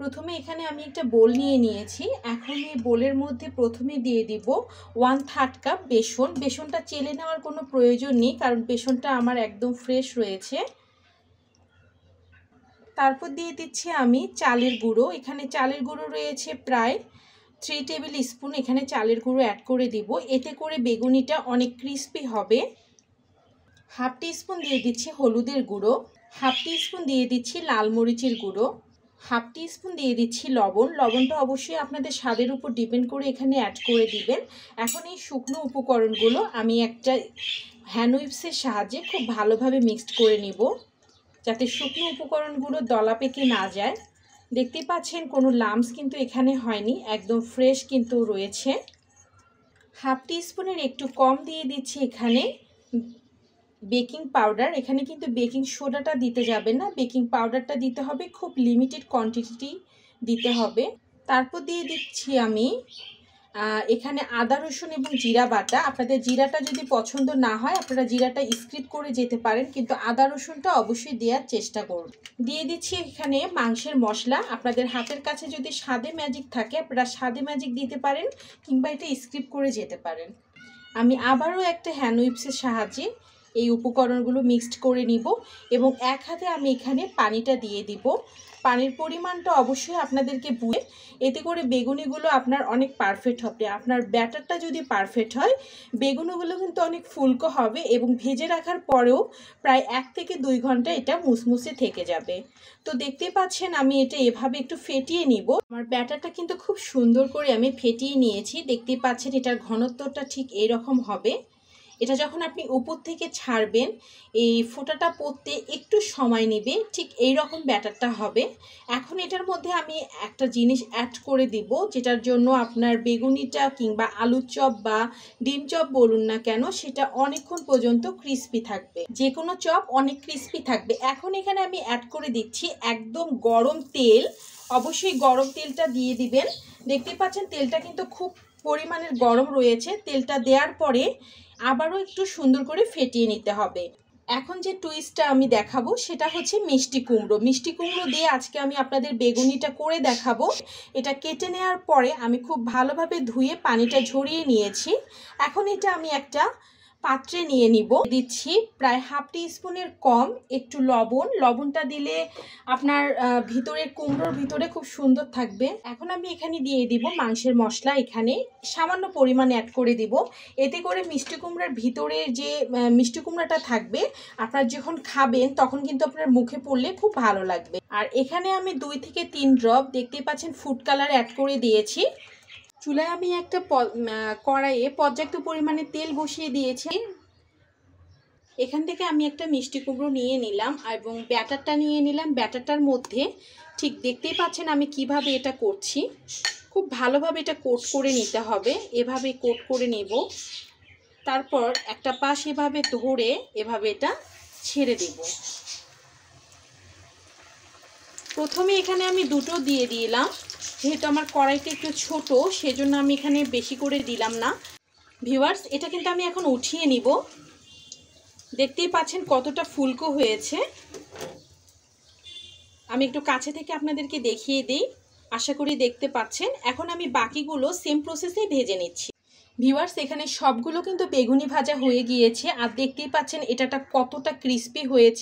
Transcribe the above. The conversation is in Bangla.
প্রথমে এখানে আমি একটা বোল নিয়ে নিয়েছি এখন এই বোলের মধ্যে প্রথমে দিয়ে দিব ওয়ান থার্ড কাপ বেসন বেসনটা চেলে নেওয়ার কোনো প্রয়োজন নেই কারণ বেসনটা আমার একদম ফ্রেশ রয়েছে তারপর দিয়ে দিচ্ছি আমি চালের গুঁড়ো এখানে চালের গুঁড়ো রয়েছে প্রায় থ্রি টেবিল স্পুন এখানে চালের গুঁড়ো অ্যাড করে দিব এতে করে বেগুনিটা অনেক ক্রিস্পি হবে হাফ টি স্পুন দিয়ে দিচ্ছি হলুদের গুঁড়ো হাফ টি স্পুন দিয়ে দিচ্ছি লাল মরিচের গুঁড়ো হাফ স্পুন দিয়ে দিচ্ছি লবণ লবণটা অবশ্যই আপনাদের স্বাদের উপর ডিপেন্ড করে এখানে অ্যাড করে দিবেন এখন এই শুকনো উপকরণগুলো আমি একটা হ্যান্ড উইপসের সাহায্যে খুব ভালোভাবে মিক্সড করে নিব যাতে শুকনো উপকরণগুলো দলা পেকে না যায় দেখতে পাচ্ছেন কোনো লামস কিন্তু এখানে হয়নি একদম ফ্রেশ কিন্তু রয়েছে হাফ স্পুনের একটু কম দিয়ে দিচ্ছি এখানে বেকিং পাউডার এখানে কিন্তু বেকিং সোডাটা দিতে যাবে না বেকিং পাউডারটা দিতে হবে খুব লিমিটেড কোয়ান্টিটি দিতে হবে তারপর দিয়ে দিচ্ছি আমি এখানে আদা রসুন এবং জিরা বাটা আপনাদের জিরাটা যদি পছন্দ না হয় আপনারা জিরাটা স্ক্রিপ করে যেতে পারেন কিন্তু আদা রসুনটা অবশ্যই দেওয়ার চেষ্টা করুন দিয়ে দিচ্ছি এখানে মাংসের মশলা আপনাদের হাতের কাছে যদি সাদে ম্যাজিক থাকে আপনারা সাদে ম্যাজিক দিতে পারেন কিংবা এটা স্ক্রিপ করে যেতে পারেন আমি আবারও একটা হ্যান্ড উইপসের সাহায্যে এই উপকরণগুলো মিক্সড করে নিব এবং এক হাতে আমি এখানে পানিটা দিয়ে দিব পানির পরিমাণটা অবশ্যই আপনাদেরকে বুয়ে এতে করে বেগুনিগুলো আপনার অনেক পারফেক্ট হবে আপনার ব্যাটারটা যদি পারফেক্ট হয় বেগুনিগুলো কিন্তু অনেক ফুলকো হবে এবং ভেজে রাখার পরেও প্রায় এক থেকে দুই ঘন্টা এটা মুসমুসে থেকে যাবে তো দেখতে পাচ্ছেন আমি এটা এভাবে একটু ফেটিয়ে নিব আমার ব্যাটারটা কিন্তু খুব সুন্দর করে আমি ফেটিয়ে নিয়েছি দেখতে পাচ্ছেন এটার ঘনত্বটা ঠিক এরকম হবে এটা যখন আপনি উপর থেকে ছাড়বেন এই ফোটাটা পড়তে একটু সময় নেবে ঠিক এই রকম ব্যাটারটা হবে এখন এটার মধ্যে আমি একটা জিনিস অ্যাড করে দিব যেটার জন্য আপনার বেগুনিটা কিংবা আলুর চপ বা ডিম চপ বলুন না কেন সেটা অনেকক্ষণ পর্যন্ত ক্রিস্পি থাকবে যে কোনো চপ অনেক ক্রিস্পি থাকবে এখন এখানে আমি অ্যাড করে দিচ্ছি একদম গরম তেল অবশ্যই গরম তেলটা দিয়ে দিবেন দেখতে পাচ্ছেন তেলটা কিন্তু খুব পরিমাণের গরম রয়েছে তেলটা দেওয়ার পরে আবারও একটু সুন্দর করে ফেটিয়ে নিতে হবে এখন যে টুইস্টটা আমি দেখাবো সেটা হচ্ছে মিষ্টি কুমড়ো মিষ্টি কুমড়ো দিয়ে আজকে আমি আপনাদের বেগুনিটা করে দেখাবো এটা কেটে নেওয়ার পরে আমি খুব ভালোভাবে ধুয়ে পানিটা ঝরিয়ে নিয়েছি এখন এটা আমি একটা পাত্রে নিয়ে নিব দিচ্ছি প্রায় হাফ টি স্পুনের কম একটু লবণ লবণটা দিলে আপনার ভিতরে কুমড়োর ভিতরে খুব সুন্দর থাকবে এখন আমি এখানে দিয়ে দিব মাংসের মশলা এখানে সামান্য পরিমাণ অ্যাড করে দিব এতে করে মিষ্টি কুমড়ার ভিতরে যে মিষ্টি কুমড়াটা থাকবে আপনার যখন খাবেন তখন কিন্তু আপনার মুখে পড়লে খুব ভালো লাগবে আর এখানে আমি দুই থেকে তিন ড্রপ দেখতে পাচ্ছেন ফুড কালার অ্যাড করে দিয়েছি চুলায় আমি একটা কড়াইয়ে পর্যাপ্ত পরিমাণে তেল বসিয়ে দিয়েছি এখান থেকে আমি একটা মিষ্টি কুমড়ো নিয়ে নিলাম এবং ব্যাটারটা নিয়ে নিলাম ব্যাটারটার মধ্যে ঠিক দেখতেই পাচ্ছেন আমি কিভাবে এটা করছি খুব ভালোভাবে এটা কোট করে নিতে হবে এভাবে কোট করে নেব তারপর একটা পাশ এভাবে ধরে এভাবে এটা ছেড়ে দেব প্রথমে এখানে আমি দুটো দিয়ে দিলাম যেহেতু আমার কড়াইটা একটু ছোট সেজন্য আমি এখানে বেশি করে দিলাম না ভিউয়ার্স এটা কিন্তু আমি এখন উঠিয়ে নিব দেখতেই পাচ্ছেন কতটা ফুলকো হয়েছে আমি একটু কাছে থেকে আপনাদেরকে দেখিয়ে দিই আশা করি দেখতে পাচ্ছেন এখন আমি বাকিগুলো সেম প্রসেসেই ভেজে নিচ্ছি ভিউয়ার্স এখানে সবগুলো কিন্তু বেগুনি ভাজা হয়ে গিয়েছে আর দেখতেই পাচ্ছেন এটাটা কতটা ক্রিস্পি হয়েছে